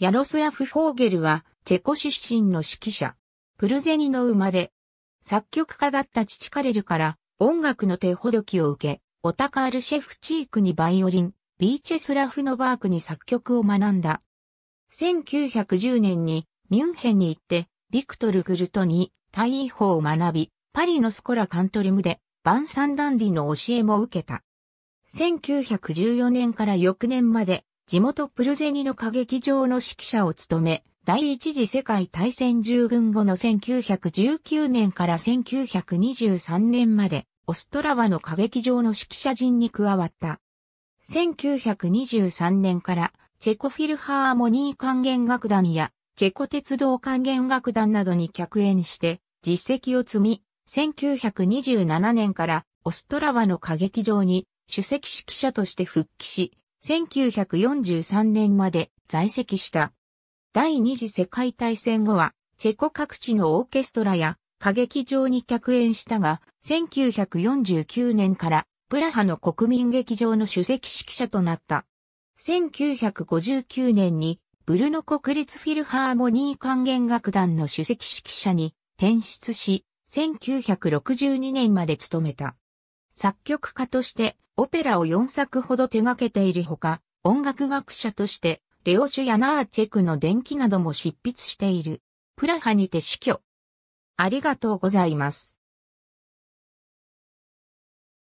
ヤロスラフ・フォーゲルは、チェコ出身の指揮者。プルゼニの生まれ。作曲家だった父カレルから、音楽の手ほどきを受け、オタカール・シェフチークにバイオリン、ビーチェスラフノバークに作曲を学んだ。1910年にミュンヘンに行って、ビクトル・グルトに大位法を学び、パリのスコラカントリムでバンサンダンディの教えも受けた。1914年から翌年まで地元プルゼニの歌劇場の指揮者を務め、第一次世界大戦従軍後の1919年から1923年まで、オストラワの歌劇場の指揮者陣に加わった。1923年からチェコフィルハーモニー管弦楽団やチェコ鉄道管弦楽団などに客演して実績を積み、1927年からオストラワの歌劇場に首席指揮者として復帰し、1943年まで在籍した。第二次世界大戦後は、チェコ各地のオーケストラや歌劇場に客演したが、1949年からプラハの国民劇場の主席指揮者となった。1959年にブルノ国立フィルハーモニー管弦楽団の主席指揮者に転出し、1962年まで務めた。作曲家としてオペラを4作ほど手掛けているほか、音楽学者として、レオシュやナーチェクの伝記なども執筆している。プラハにて死去。ありがとうございます。